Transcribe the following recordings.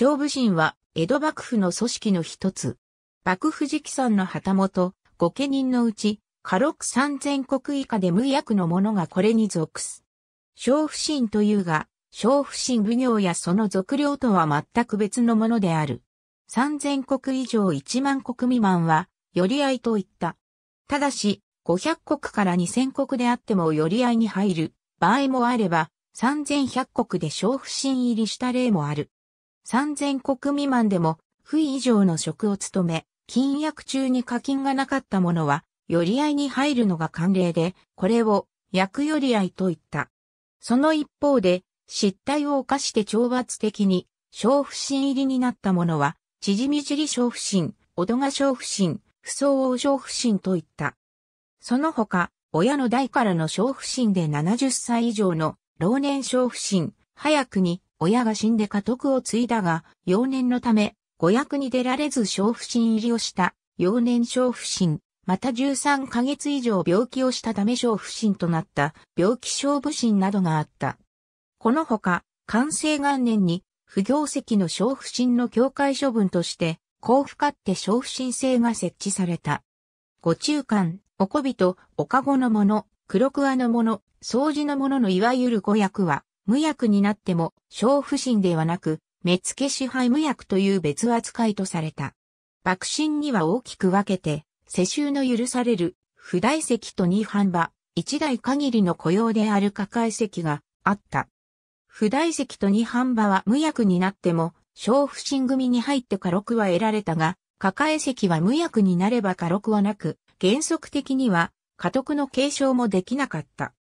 勝負神は、江戸幕府の組織の一つ。幕府直参の旗本、御家人のうち、家禄三千国以下で無役の者がこれに属す。勝負神というが、勝負神奉行やその属領とは全く別のものである。三千国以上一万国未満は、寄り合いといった。ただし、五百国から二千国であっても寄り合いに入る場合もあれば、三千百国で勝負神入りした例もある。3000国未満でも、不意以上の職を務め、禁約中に課金がなかった者は、寄り合いに入るのが慣例で、これを、役寄り合いと言った。その一方で、失態を犯して懲罰的に、小不審入りになった者は、縮みり小不審、おどが小不審、不相応小不審といった。その他、親の代からの小不審で70歳以上の老年小不審、早くに親が死んで家督を継いだが、幼年のため、五役に出られず小不審入りをした、幼年小不審、また13ヶ月以上病気をしたため小不審となった、病気小不審などがあった。このほか、完成元年に、不行跡の小不審の境界処分として、交付勝手小不審制が設置された。ご中間、おこびと、おかごの者、黒桑の者、掃除の者のいわゆる五役は、無薬になっても、小不振ではなく、目付支配無薬という別扱いとされた。爆心には大きく分けて、世襲の許される、不代席と二半馬、一代限りの雇用である抱え席があった。不代席と二半馬は無役になっても、小不審組に入って過力は得られたが、抱え席は無役になれば過力はなく、原則的には、家督の継承もできなかった。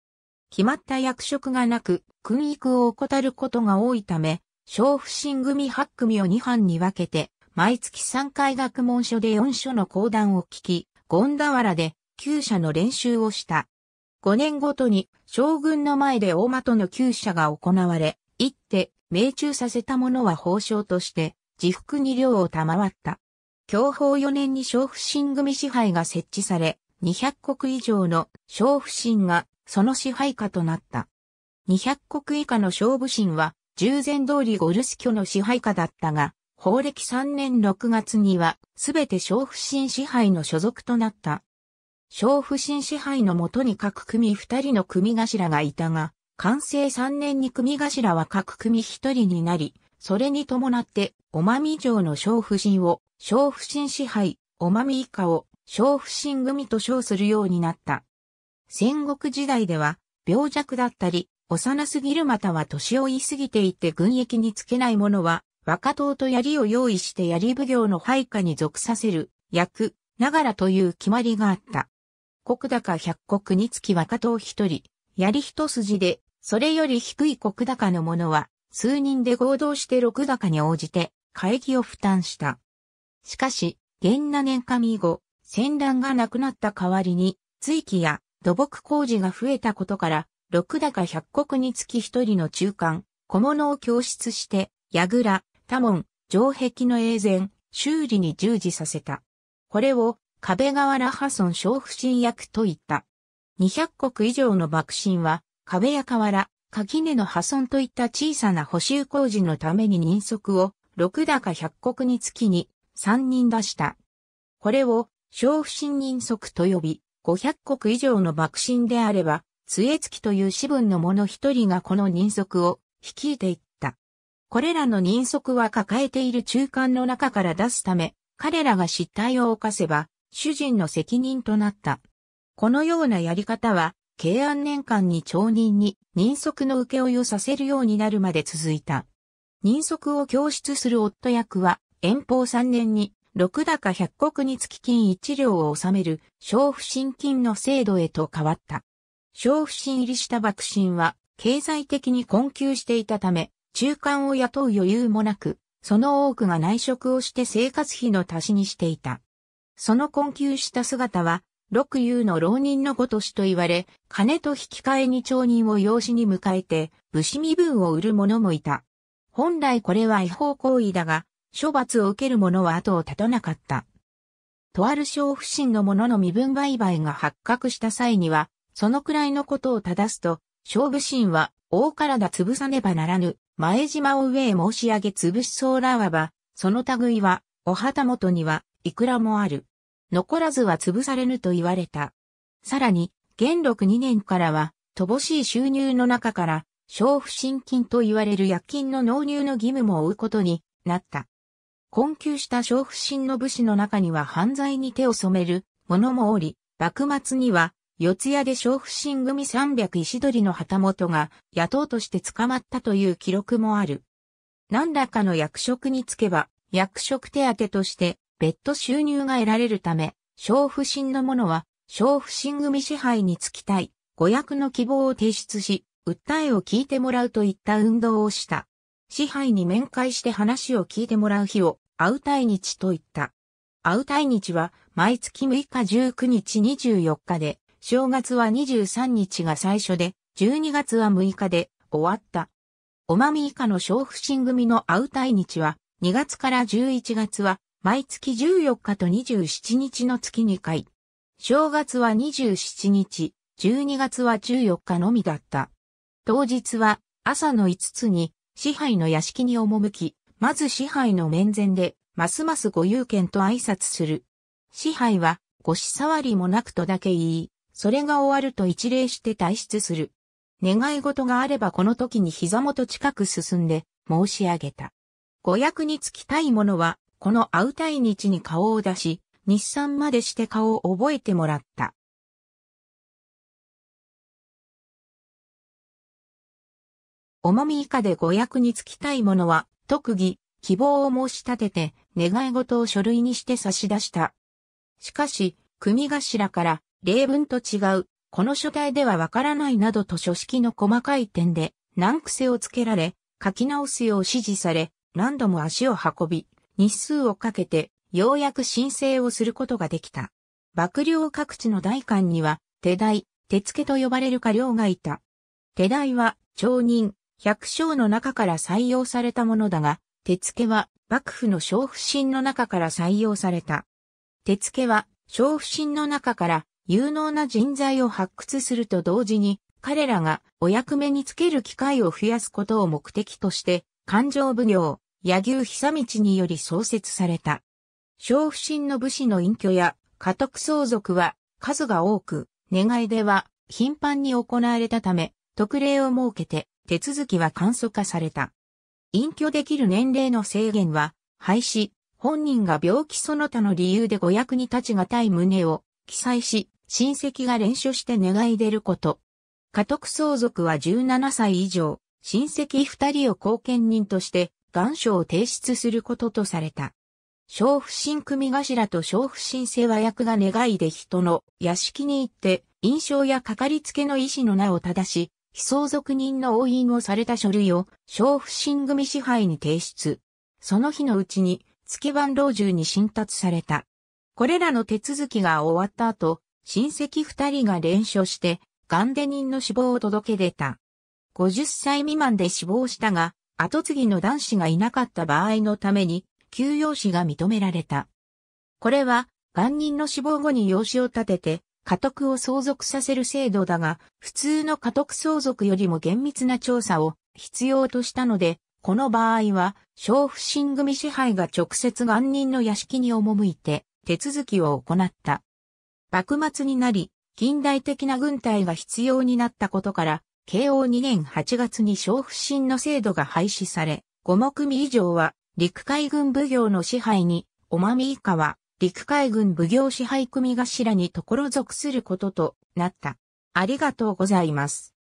決まった役職がなく、君育を怠ることが多いため、小不請組8組を2班に分けて、毎月3回学問所で4所の講談を聞き、権田原で旧社の練習をした。5年ごとに将軍の前で大的の旧社が行われ、一手、命中させた者は報奨として、自腹に領を賜った。享保4年に小不請組支配が設置され、200国以上の小不請がその支配下となった。200国以下の勝負神は、従前通りゴルスキョの支配下だったが、法暦3年6月には、すべて小不審支配の所属となった。小不審支配のもとに各組2人の組頭がいたが、完成3年に組頭は各組1人になり、それに伴って、おまみ城の小不審を、小不審支配、おまみ以下を、小不審組と称するようになった。戦国時代では、病弱だったり、幼すぎるまたは年老いすぎていて軍役につけない者は、若党と槍を用意して槍奉行の配下に属させる、役、ながらという決まりがあった。国高百国につき若党一人、槍一筋で、それより低い国高の者は、数人で合同して六高に応じて、会議を負担した。しかし、元那年上以後、戦乱がなくなった代わりに、追記や土木工事が増えたことから、六高百国につき一人の中間、小物を供出して、倉、多門、城壁の永前、修理に従事させた。これを壁瓦破損小不信役と言った。200国以上の幕臣は壁や瓦、垣根の破損といった小さな補修工事のために人足を六高百国につきに3人出した。これを小不信人足と呼び、500国以上の幕臣であれば、杖付きという子分の者一人がこの人足を率いていった。これらの人足は抱えている中間の中から出すため、彼らが失態を犯せば、主人の責任となった。このようなやり方は、慶安年間に町人に人足の請負いをさせるようになるまで続いた。人足を供出する夫役は、遠方3年に六高百国につき金一両を納める、小不信金の制度へと変わった。小不信入りした幕臣は、経済的に困窮していたため、中間を雇う余裕もなく、その多くが内職をして生活費の足しにしていた。その困窮した姿は、六遊の浪人のごとしと言われ、金と引き換えに町人を養子に迎えて、武士身分を売る者もいた。本来これは違法行為だが、処罰を受ける者は後を絶たなかった。とある小不審の者の身分売買が発覚した際には、そのくらいのことを正すと、小不審は、大体潰さねばならぬ、前島を上へ申し上げ潰しそうらわば、その類は、お旗元には、いくらもある。残らずは潰されぬと言われた。さらに、元禄2年からは、乏しい収入の中から、小不審金と言われる薬金の納入の義務も負うことになった。困窮した小不信の武士の中には犯罪に手を染める者もおり、幕末には、四谷で小不信組300石取の旗本が野党として捕まったという記録もある。何らかの役職につけば、役職手当として別途収入が得られるため、小不信の者は、小不信組支配につきたい、誤訳の希望を提出し、訴えを聞いてもらうといった運動をした。支配に面会して話を聞いてもらう日をアウタイ日と言った。アウタイ日は毎月6日19日24日で、正月は23日が最初で、12月は6日で終わった。おまみ以下の小不審組のアウタイ日は、2月から11月は毎月14日と27日の月2回。正月は27日、12月は14日のみだった。当日は朝の5つに支配の屋敷に赴き、まず支配の面前で、ますますご有権と挨拶する。支配は、ごしさわりもなくとだけ言い、それが終わると一礼して退出する。願い事があればこの時に膝元近く進んで申し上げた。五役につきたい者は、この会うたい日に顔を出し、日産までして顔を覚えてもらった。重み以下でご役につきたい者は、特技、希望を申し立てて、願い事を書類にして差し出した。しかし、組頭から、例文と違う、この書体ではわからないなどと書式の細かい点で、難癖をつけられ、書き直すよう指示され、何度も足を運び、日数をかけて、ようやく申請をすることができた。幕僚各地の大官には、手代、手付と呼ばれる家僚がいた。手代は、町人、百姓の中から採用されたものだが、手付は幕府の小不審の中から採用された。手付は小不審の中から有能な人材を発掘すると同時に、彼らがお役目につける機会を増やすことを目的として、勘定奉行、柳生久道により創設された。小不審の武士の隠居や家督相続は数が多く、願い出は頻繁に行われたため、特例を設けて手続きは簡素化された。隠居できる年齢の制限は廃止、本人が病気その他の理由でご役に立ちがたい旨を記載し、親戚が連署して願い出ること。家督相続は17歳以上、親戚2人を後見人として願書を提出することとされた。小不審組頭と小不審世話役が願いで人の屋敷に行って、印象やかかりつけの医師の名を正し、被相続人の押印をされた書類を、小不審組支配に提出。その日のうちに、月番老中に新達された。これらの手続きが終わった後、親戚二人が連署して、ガンデ人の死亡を届け出た。50歳未満で死亡したが、後継ぎの男子がいなかった場合のために、休養死が認められた。これは、ン人の死亡後に養子を立てて、家督を相続させる制度だが、普通の家督相続よりも厳密な調査を必要としたので、この場合は、小不審組支配が直接元人の屋敷に赴いて、手続きを行った。幕末になり、近代的な軍隊が必要になったことから、慶応2年8月に小不審の制度が廃止され、五目組以上は陸海軍奉行の支配に、おまみ以下は陸海軍奉行支配組頭に所属することとなった。ありがとうございます。